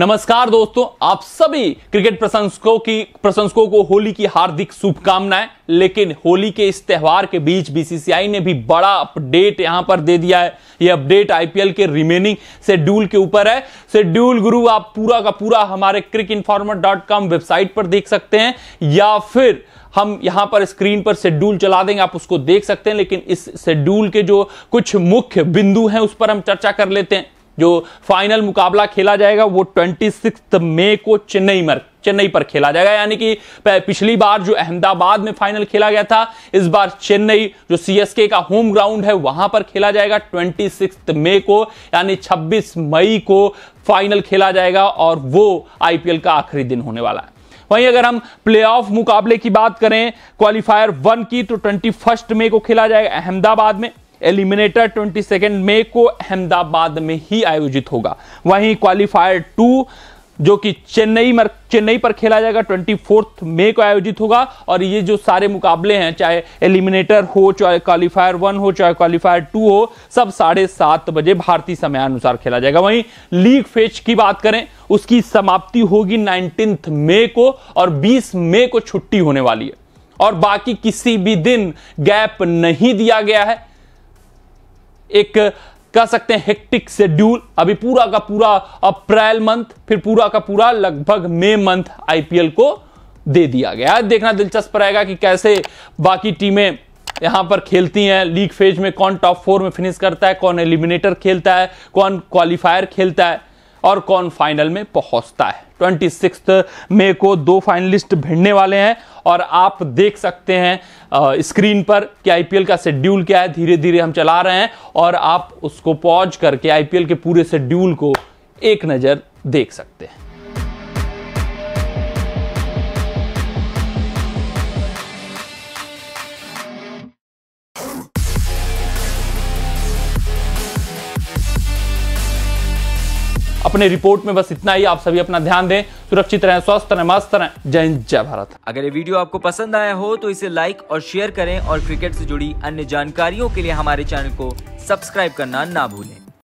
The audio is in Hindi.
नमस्कार दोस्तों आप सभी क्रिकेट प्रशंसकों की प्रशंसकों को होली की हार्दिक शुभकामनाएं लेकिन होली के इस त्यौहार के बीच बीसीसीआई ने भी बड़ा अपडेट यहां पर दे दिया है यह अपडेट आईपीएल के रिमेनिंग शेड्यूल के ऊपर है शेड्यूल गुरु आप पूरा का पूरा हमारे Cric Informer dot com website पर देख सकते हैं या फिर हम यहां पर स्क्रीन पर शेड्यूल चला देंगे आप उसको देख सकते हैं लेकिन इस शेड्यूल के जो कुछ मुख्य बिंदु हैं उस पर हम चर्चा कर लेते हैं जो फाइनल मुकाबला खेला जाएगा वो ट्वेंटी मई को चेन्नई में चेन्नई पर खेला जाएगा यानी कि पिछली बार जो अहमदाबाद में फाइनल खेला गया था इस बार चेन्नई जो सीएसके का होम ग्राउंड है वहां पर खेला जाएगा ट्वेंटी मई को यानी 26 मई को फाइनल खेला जाएगा और वो आईपीएल का आखिरी दिन होने वाला है वहीं अगर हम प्लेऑफ मुकाबले की बात करें क्वालिफायर वन की तो ट्वेंटी मई को खेला जाएगा अहमदाबाद में एलिमिनेटर ट्वेंटी सेकेंड मे को अहमदाबाद में ही आयोजित होगा वहीं क्वालिफायर टू जो कि चेन्नई मर चेन्नई पर खेला जाएगा ट्वेंटी फोर्थ मे को आयोजित होगा और ये जो सारे मुकाबले हैं चाहे एलिमिनेटर हो चाहे क्वालिफायर वन हो चाहे क्वालिफायर टू हो सब साढ़े सात बजे भारतीय समयानुसार खेला जाएगा वहीं लीग फेज की बात करें उसकी समाप्ति होगी नाइनटीन मे को और बीस मे को छुट्टी होने वाली है और बाकी किसी भी दिन गैप नहीं दिया गया है एक कह सकते हैं हेक्टिक शेड्यूल अभी पूरा का पूरा अप्रैल मंथ फिर पूरा का पूरा लगभग मई मंथ आईपीएल को दे दिया गया देखना दिलचस्प रहेगा कि कैसे बाकी टीमें यहां पर खेलती हैं लीग फेज में कौन टॉप फोर में फिनिश करता है कौन एलिमिनेटर खेलता है कौन क्वालिफायर खेलता है और कौन फाइनल में पहुंचता है ट्वेंटी सिक्स मई को दो फाइनलिस्ट भिड़ने वाले हैं और आप देख सकते हैं स्क्रीन पर कि आईपीएल का शेड्यूल क्या है धीरे धीरे हम चला रहे हैं और आप उसको पॉज करके आईपीएल के पूरे शेड्यूल को एक नज़र देख सकते हैं अपने रिपोर्ट में बस इतना ही आप सभी अपना ध्यान दें सुरक्षित रहें स्वस्थ रहें मस्त रहें जय हिंद जय भारत अगर ये वीडियो आपको पसंद आया हो तो इसे लाइक और शेयर करें और क्रिकेट से जुड़ी अन्य जानकारियों के लिए हमारे चैनल को सब्सक्राइब करना ना भूलें